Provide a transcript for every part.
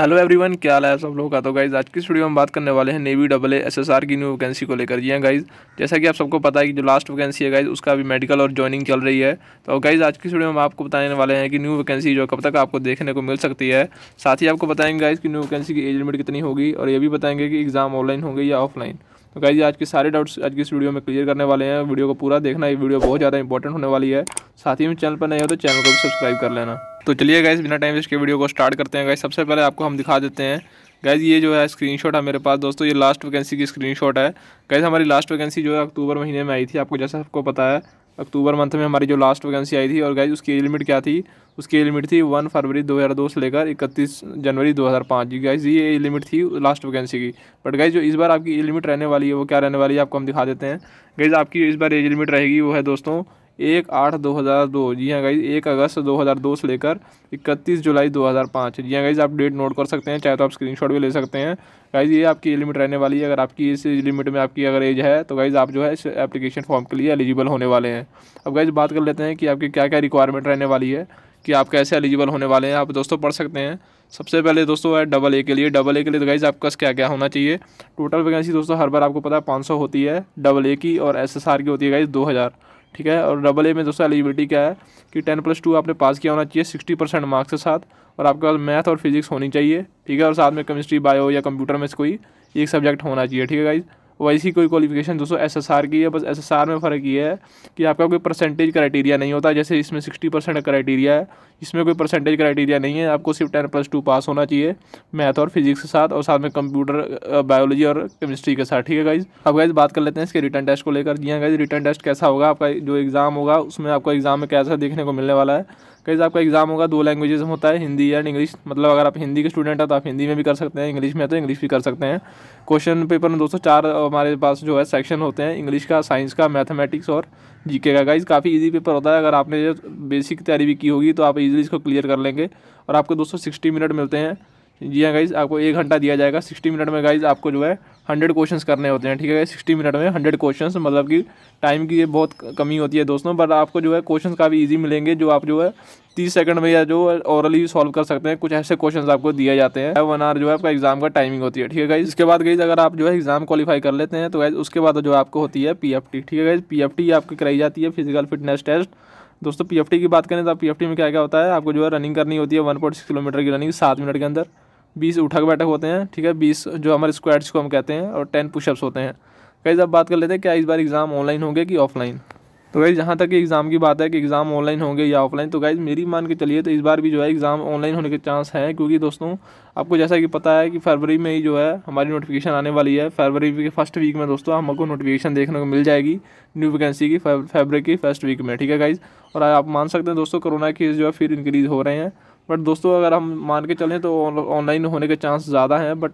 hello everyone क्या हाल है सब लोग का तो गाइज आज की स्टूडियो में बात करने वाले हैं नेवी डबल ए एस की न्यू वैकेंसी को लेकर जी गाइज हाँ जैसा कि आप सबको पता है कि जो लास्ट वैकेंसी है गाइज उसका अभी मेडिकल और ज्वाइनिंग चल रही है तो गाइज आज की स्टूडियो में आपको बताने वाले हैं कि न्यू वैकेंसी जो कब तक आपको देखने को मिल सकती है साथ ही आपको बताएंगे गाइज की न्यू वैकेंसी की एज लिमिट कितनी होगी और ये भी बताएंगे कि एग्ज़ाम ऑनलाइन होंगे या ऑफलाइन तो गाइज आज के सारे डाउट्स आज की इस वीडियो में क्लियर करने वाले हैं वीडियो को पूरा देखना ये वीडियो बहुत ज़्यादा इंपॉर्टेंट होने वाली है साथ ही में चैनल पर नहीं हो तो चैनल को भी सब्सक्राइब कर लेना तो चलिए गाइज बिना टाइम वेस्ट के वीडियो को स्टार्ट करते हैं गाइज सबसे पहले आपको हम दिखा देते हैं गैज़ ये जो है स्क्रीनशॉट है मेरे पास दोस्तों ये लास्ट वैकेंसी की स्क्रीनशॉट है गैज़ हमारी लास्ट वैकेंसी जो है अक्टूबर महीने में आई थी आपको जैसा आपको पता है अक्टूबर मंथ में हमारी जो लास्ट वैकेंसी आई थी और गाइज उसकी एज लिमिट क्या थी उसकी एज लिमिट थी वन फरवरी 2002 से लेकर 31 जनवरी 2005 जी गाइज ये एज लिमिट थी लास्ट वैकेंसी की बट गाइज जो इस बार आपकी एज लिमिट रहने वाली है वो क्या रहने वाली है आपको हम दिखा देते हैं गाइज आपकी इस बार एज लिमिट रहेगी वो है दोस्तों एक आठ दो हज़ार दो जी हाँ गाइज एक अगस्त दो हज़ार दो से लेकर इकतीस जुलाई दो हज़ार पाँच जी हाँ गाइज आप डेट नोट कर सकते हैं चाहे तो आप स्क्रीनशॉट भी ले सकते हैं गाइज ये आपकी लिमिट रहने वाली है अगर आपकी इस लिमिट में आपकी अगर एज है तो गाइज आप जो है इस एप्लीकेशन फॉर्म के लिए एलिजिबल होने वाले हैं अब गाइज बात कर लेते हैं कि आपकी क्या क्या रिक्वायरमेंट रहने वाली है कि आप कैसे एलिजिबल होने वाले हैं आप दोस्तों पढ़ सकते हैं सबसे पहले दोस्तों है डबल ए के लिए डबल ए के लिए तो गाइज आपका क्या क्या होना चाहिए टोटल वैकेंसी दोस्तों हर बार आपको पता है पाँच होती है डबल ए की और एस की होती है गाइज दो हज़ार ठीक है और डबल ए में दोस्तों एलिजिबिलिटी क्या है कि टेन प्लस टू आपने पास किया होना चाहिए सिक्सटी परसेंट मार्क्स के साथ और आपके पास मैथ और फिजिक्स होनी चाहिए ठीक है और साथ में केमिस्ट्री बायो या कंप्यूटर में से कोई एक सब्जेक्ट होना चाहिए ठीक है गाइज़ वैसी कोई क्वालिफिकेशन दोस्तों एस की है बस एस में फ़र्क ये है कि आपका कोई परसेंटेज क्राइटेरिया नहीं होता जैसे इसमें सिक्सटी परसेंट क्राइटेरिया है इसमें कोई परसेंटेज क्राइटेरिया नहीं है आपको सिर्फ टेन प्लस टू पास होना चाहिए मैथ और फिजिक्स के साथ और साथ में कंप्यूटर बायोलॉजी और केमिस्ट्री के साथ ठीक है गाइज अब गाइज बात कर लेते हैं इसके रिटर्न टेस्ट को लेकर जी हाँ गाइज रिटर्न टेस्ट कैसा होगा आपका जो एग्ज़ाम होगा उसमें आपको एग्ज़ाम में कैसा देखने को मिलने वाला है कैसे आपका एग्ज़ाम होगा दो लैंग्वेजेस में होता है हिंदी एंड इंग्लिश मतलब अगर आप हिंदी के स्टूडेंट हैं तो आप हिंदी में भी कर सकते हैं इंग्लिश में है तो इंग्लिश भी कर सकते हैं क्वेश्चन पेपर में दोस्तों चार हमारे पास जो है सेक्शन होते हैं इंग्लिश का साइंस का मैथमेटिक्स और जीके का गाइज काफ़ी ईजी पेपर होता है अगर आपने बेसिक तैयारी भी की होगी तो आप ईजिली इसको क्लियर कर लेंगे और आपको दोस्तों सिक्सटी मिनट मिलते हैं जी हाँ गाइज़ आपको एक घंटा दिया जाएगा सिक्सटी मिनट में गाइज़ आपको जो है हंड्रेड क्वेश्चंस करने होते हैं ठीक है सिक्सटी मिनट में हंड्रेड क्वेश्चंस मतलब कि टाइम की ये बहुत कमी होती है दोस्तों बट आपको जो है क्वेश्चन काफ़ी ईजी मिलेंगे जो आप जो है तीस सेकंड में या जो ओरली सॉल्व कर सकते हैं कुछ ऐसे क्वेश्चन आपको दिए जाते हैं वन आवर जो है आपका एग्जाम का टाइमिंग होती है ठीक है गाइज इसके बाद गई अगर आप जो है एग्जाम क्वालीफाई कर लेते हैं तो गाइज उसके बाद जो आपको होती है पी ठीक है गाइज पी आपकी कराई जाती है फिजिकल फिटनेस टेस्ट दोस्तों पी की बात करें तो पी में क्या क्या होता है आपको जो है रनिंग करनी होती है वन किलोमीटर की रनिंग सात मिनट के अंदर बीस उठक बैठक होते हैं ठीक है बीस जो हमारे स्क्वाड्स को हम कहते हैं और टेन पुशअप्स होते हैं गाइज अब बात कर लेते हैं क्या इस बार एग्ज़ाम ऑनलाइन होंगे कि ऑफलाइन तो गाइज जहाँ तक एग्ज़ाम की बात है कि एग्ज़ाम ऑनलाइन होंगे या ऑफलाइन तो गाइज मेरी मान के चलिए तो इस बार भी जो है एग्ज़ाम ऑनलाइन होने के चांस हैं क्योंकि दोस्तों आपको जैसा कि पता है कि फरवरी में ही जो है हमारी नोटिफिकेशन आने वाली है फरवरी के फर्स्ट वीक में दोस्तों हमको नोटिफिकेशन देखने को मिल जाएगी न्यू वैकेंसी की फेबर की फर्स्ट वीक में ठीक है गाइज़ और आप मान सकते हैं दोस्तों कोरोना केस जो है फिर इंक्रीज़ हो रहे हैं बट दोस्तों अगर हम मान के चलें तो ऑनलाइन होने के चांस ज़्यादा हैं बट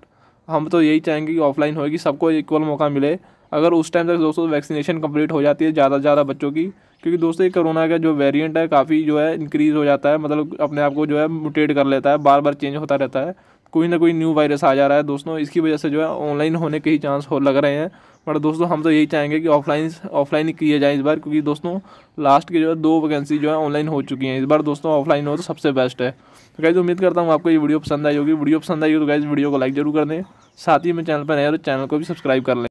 हम तो यही चाहेंगे कि ऑफलाइन होगी सबको इक्वल मौका मिले अगर उस टाइम तक दोस्तों वैक्सीनेशन कंप्लीट हो जाती है ज़्यादा से ज़्यादा बच्चों की क्योंकि दोस्तों ये कोरोना का जो वेरिएंट है काफ़ी जो है इंक्रीज़ हो जाता है मतलब अपने आप को जो है म्यूटेट कर लेता है बार बार चेंज होता रहता है कोई ना कोई न्यू वायरस आ जा रहा है दोस्तों इसकी वजह से जो है ऑनलाइन होने के ही चांस हो लग रहे हैं बट दोस्तों हम तो यही चाहेंगे कि ऑफलाइन ऑफलाइन ही किए जाएँ इस बार क्योंकि दोस्तों लास्ट की जो है दो वैकेंसी जो है ऑनलाइन हो चुकी हैं इस बार दोस्तों ऑफलाइन हो तो सबसे बेस्ट है तो गाइज उम्मीद करता हूँ आपको ये वीडियो पसंद आई होगी वीडियो पसंद आई हो तो गाइज वीडियो को लाइक जरूर कर दें साथ ही मेरे चैनल पर नए तो चैनल को भी सब्सक्राइब कर लें